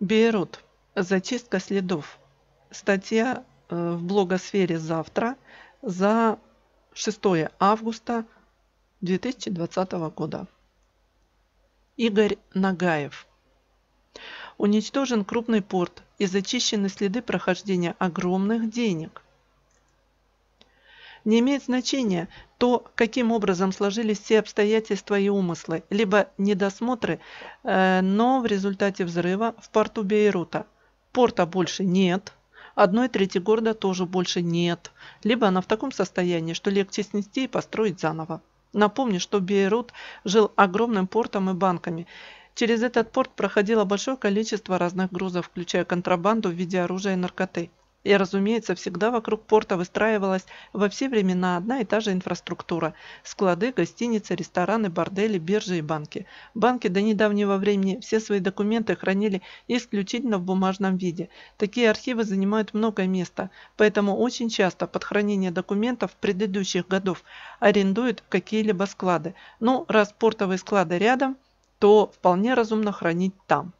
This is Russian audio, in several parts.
Бейрут. Зачистка следов. Статья э, в блогосфере завтра за 6 августа 2020 года. Игорь Нагаев. Уничтожен крупный порт и зачищены следы прохождения огромных денег. Не имеет значения, то, каким образом сложились все обстоятельства и умыслы, либо недосмотры, э, но в результате взрыва в порту Бейрута. Порта больше нет, одной трети города тоже больше нет, либо она в таком состоянии, что легче снести и построить заново. Напомню, что Бейрут жил огромным портом и банками. Через этот порт проходило большое количество разных грузов, включая контрабанду в виде оружия и наркоты. И, разумеется, всегда вокруг порта выстраивалась во все времена одна и та же инфраструктура. Склады, гостиницы, рестораны, бордели, биржи и банки. Банки до недавнего времени все свои документы хранили исключительно в бумажном виде. Такие архивы занимают много места, поэтому очень часто под хранение документов предыдущих годов арендуют какие-либо склады. Ну, раз портовые склады рядом, то вполне разумно хранить там.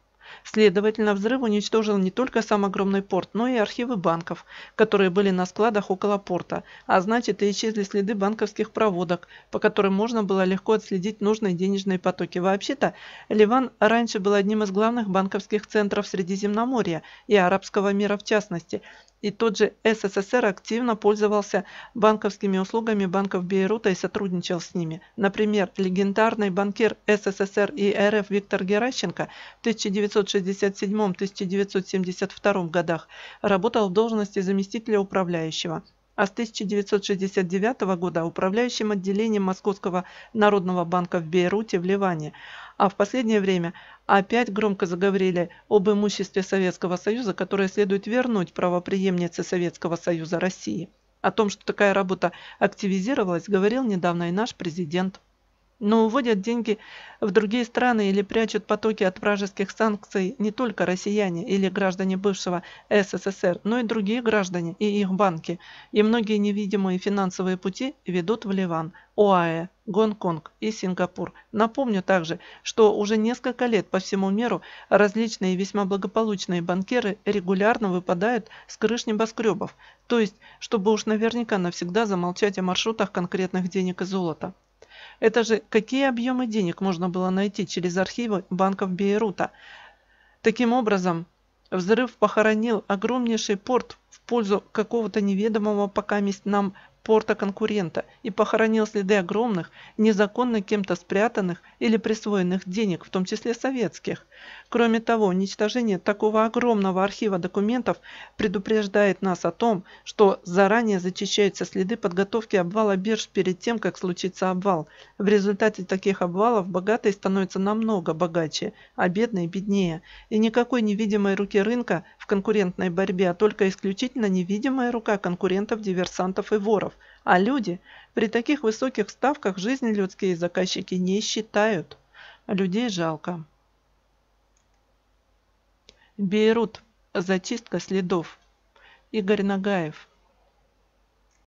Следовательно, взрыв уничтожил не только сам огромный порт, но и архивы банков, которые были на складах около порта, а значит и исчезли следы банковских проводок, по которым можно было легко отследить нужные денежные потоки. Вообще-то, Ливан раньше был одним из главных банковских центров Средиземноморья и арабского мира в частности, и тот же СССР активно пользовался банковскими услугами банков Бейрута и сотрудничал с ними. Например, легендарный банкир СССР и РФ Виктор Геращенко в 1967-1972 годах работал в должности заместителя управляющего а с 1969 года управляющим отделением Московского народного банка в Бейруте в Ливане. А в последнее время опять громко заговорили об имуществе Советского Союза, которое следует вернуть правоприемнице Советского Союза России. О том, что такая работа активизировалась, говорил недавно и наш президент но уводят деньги в другие страны или прячут потоки от вражеских санкций не только россияне или граждане бывшего СССР, но и другие граждане и их банки, и многие невидимые финансовые пути ведут в Ливан, ОАЭ, Гонконг и Сингапур. Напомню также, что уже несколько лет по всему миру различные весьма благополучные банкиры регулярно выпадают с крыш небоскребов, то есть, чтобы уж наверняка навсегда замолчать о маршрутах конкретных денег и золота. Это же какие объемы денег можно было найти через архивы банков Бейрута? Таким образом, взрыв похоронил огромнейший порт в пользу какого-то неведомого пока нам порта-конкурента и похоронил следы огромных, незаконно кем-то спрятанных или присвоенных денег, в том числе советских. Кроме того, уничтожение такого огромного архива документов предупреждает нас о том, что заранее зачищаются следы подготовки обвала бирж перед тем, как случится обвал. В результате таких обвалов богатые становятся намного богаче, а бедные беднее. И никакой невидимой руки рынка, в в конкурентной борьбе, а только исключительно невидимая рука конкурентов, диверсантов и воров. А люди при таких высоких ставках жизни людские заказчики не считают. Людей жалко. Бейрут. Зачистка следов. Игорь Нагаев.